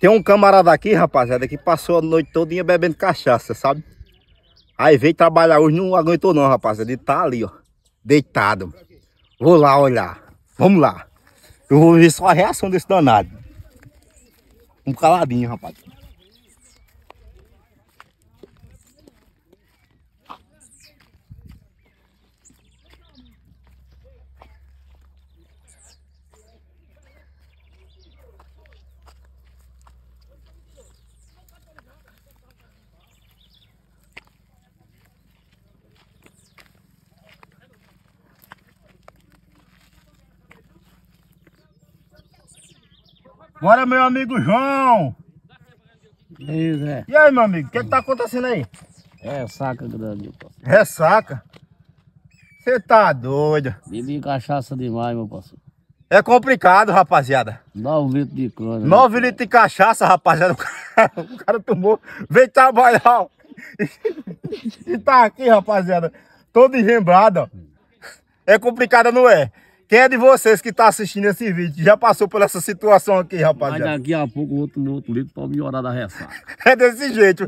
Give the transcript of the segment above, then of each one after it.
Tem um camarada aqui, rapaziada, que passou a noite todinha bebendo cachaça, sabe? Aí veio trabalhar hoje, não aguentou não, rapaziada. Ele tá ali, ó, deitado. Vou lá olhar. Vamos lá. Eu vou ver só a reação desse danado. Um caladinho, rapaziada. Bora, meu amigo João. Beleza. É. E aí, meu amigo, o que, é que tá acontecendo aí? É saca grande, meu É saca? Você tá doido. Bebi cachaça demais, meu parceiro. É complicado, rapaziada. 9 litros de cana. 9 né? litros de cachaça, rapaziada. O cara, o cara tomou. Vem trabalhar. e tá aqui, rapaziada. Todo engembrado. É complicado, não é? Quem é de vocês que está assistindo esse vídeo já passou por essa situação aqui, rapaziada? Mas daqui a pouco outro, outro litro para melhorar da ressaca. é desse jeito.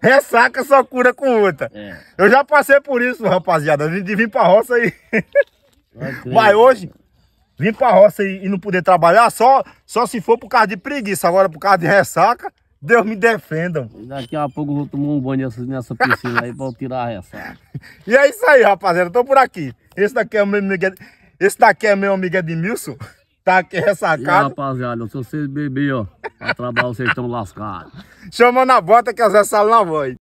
Ressaca só cura com outra. É. Eu já passei por isso, rapaziada. de gente vir pra roça aí. E... Mas hoje, vir pra roça e, e não poder trabalhar só, só se for por causa de preguiça. Agora por causa de ressaca, Deus me defenda. Daqui a pouco eu vou tomar um banho nessa, nessa piscina aí pra eu tirar a ressaca. e é isso aí, rapaziada. Tô por aqui. Esse daqui é o meu Miguel. Esse daqui é meu amigo Edmilson. Tá aqui ressacado. E, rapaziada, se vocês beberem, ó, pra trabalhar, vocês estão lascados. Chamando a bota que as vezes Salo na voz.